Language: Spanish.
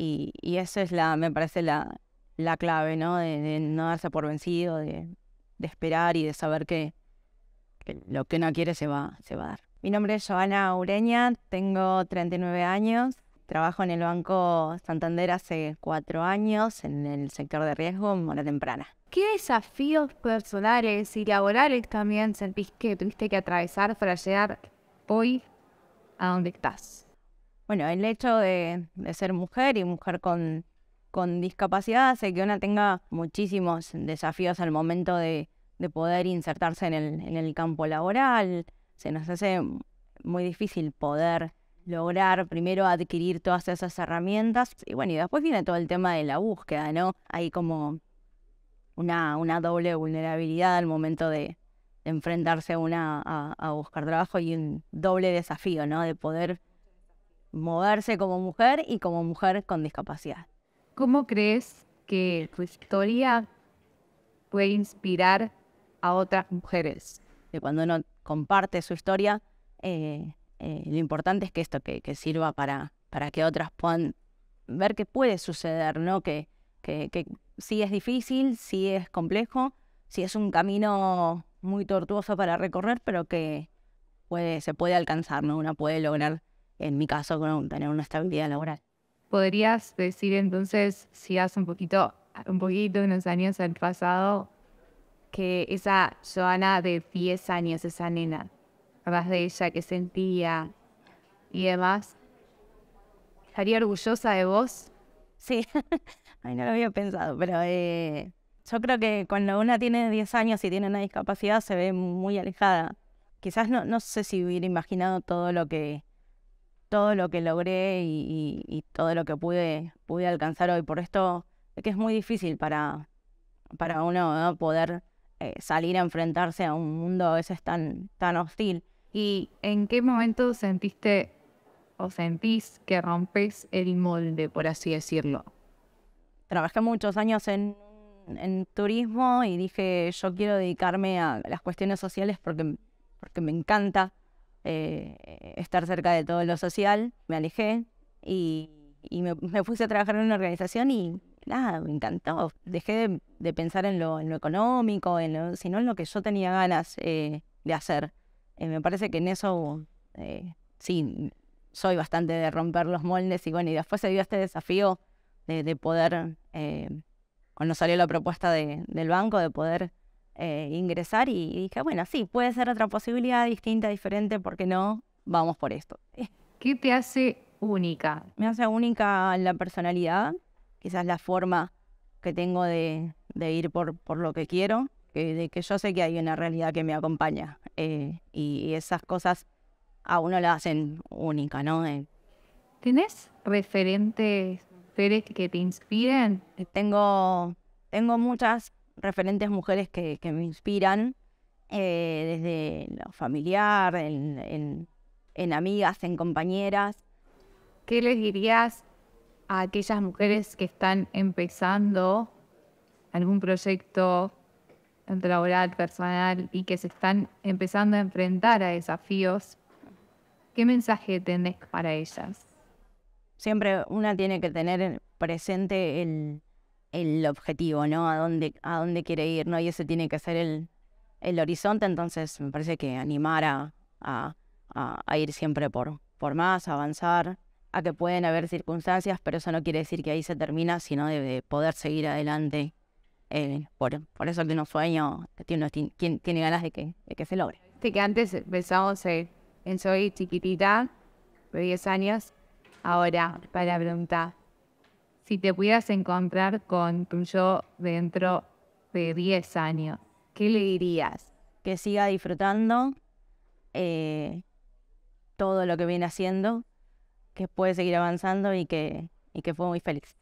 Y, y esa es la, me parece la, clave, ¿no? De, no darse por vencido, de, esperar y de saber que, lo que no quiere se va, se va a dar. Mi nombre es Joana Ureña, tengo 39 años, trabajo en el Banco Santander hace cuatro años en el sector de riesgo en hora temprana. ¿Qué desafíos personales y laborales también sentís que tuviste que atravesar para llegar hoy a donde estás? bueno, el hecho de, ser mujer y mujer con, con discapacidad hace que una tenga muchísimos desafíos al momento de, poder insertarse en el, en el, campo laboral. Se nos hace muy difícil poder lograr primero adquirir todas esas herramientas. Y bueno, y después viene todo el tema de la búsqueda, ¿no? Hay como una, una doble vulnerabilidad al momento de, enfrentarse a, una, a, a buscar trabajo y un doble desafío, ¿no? De poder moverse como mujer y como mujer con discapacidad. ¿Cómo crees que tu historia puede inspirar a otras mujeres? Que cuando uno comparte su historia, eh, eh, lo importante es que esto que, sirva para, para que otras puedan ver que puede suceder, ¿no? Que, que, sí es difícil, sí es complejo, sí es un camino muy tortuoso para recorrer, pero que puede, se puede alcanzar, ¿no? Una puede lograr en mi caso, con tener una estabilidad laboral. ¿Podrías decir entonces, si hace un poquito, un poquito, unos años han pasado, que esa Joana de 10 años, esa nena, además de ella, que sentía y demás, estaría orgullosa de vos? Sí, Ay, no lo había pensado, pero eh, yo creo que cuando una tiene 10 años y tiene una discapacidad se ve muy alejada. Quizás no, no sé si hubiera imaginado todo lo que todo lo que logré y, todo lo que pude, pude alcanzar hoy. Por esto es que es muy difícil para, para uno poder eh, salir a enfrentarse a un mundo a veces tan, tan hostil. ¿Y en qué momento sentiste o sentís que rompes el molde, por así decirlo? Trabajé muchos años en, turismo y dije, yo quiero dedicarme a las cuestiones sociales porque, porque me encanta eh, eh, estar cerca de todo lo social, me alejé y, me, puse a trabajar en una organización y nada, me encantó. Dejé de, pensar en lo, económico, en sino en lo que yo tenía ganas eh, de hacer. me parece que en eso sí, soy bastante de romper los moldes y bueno, y después se dio este desafío de, poder, cuando salió la propuesta del banco, de poder eh, ingresar y, dije, bueno, sí, puede ser otra posibilidad distinta, diferente, ¿por qué no? Vamos por esto. ¿Qué te hace única? Me hace única la personalidad, quizás la forma que tengo de, ir por, por lo que quiero, de que yo sé que hay una realidad que me acompaña eh, y, esas cosas a uno la hacen única, ¿no? Eh, ¿Tienes referentes, seres que te inspiren? Tengo, tengo muchas referentes mujeres que, me inspiran, eh, desde lo familiar, en, amigas, en compañeras. ¿Qué les dirías a aquellas mujeres que están empezando algún proyecto laboral, personal y que se están empezando a enfrentar a desafíos, ¿qué mensaje tenés para ellas? Siempre una tiene que tener presente el, el objetivo, ¿no? A dónde, a dónde quiere ir, ¿no? Y ese tiene que ser el, el horizonte, entonces me parece que animar a, a, ir siempre por, por más, avanzar, a que pueden haber circunstancias, pero eso no quiere decir que ahí se termina, sino de, poder seguir adelante. Eh, por, por eso tiene uno sueño, tiene, ganas de que, que se logre. Sí, que antes empezamos eh, en Soy chiquitita, de 10 años, ahora para preguntar si te pudieras encontrar con tu yo dentro de 10 años, ¿qué le dirías? Que siga disfrutando eh, todo lo que viene haciendo, que puede seguir avanzando y que, y que fue muy feliz.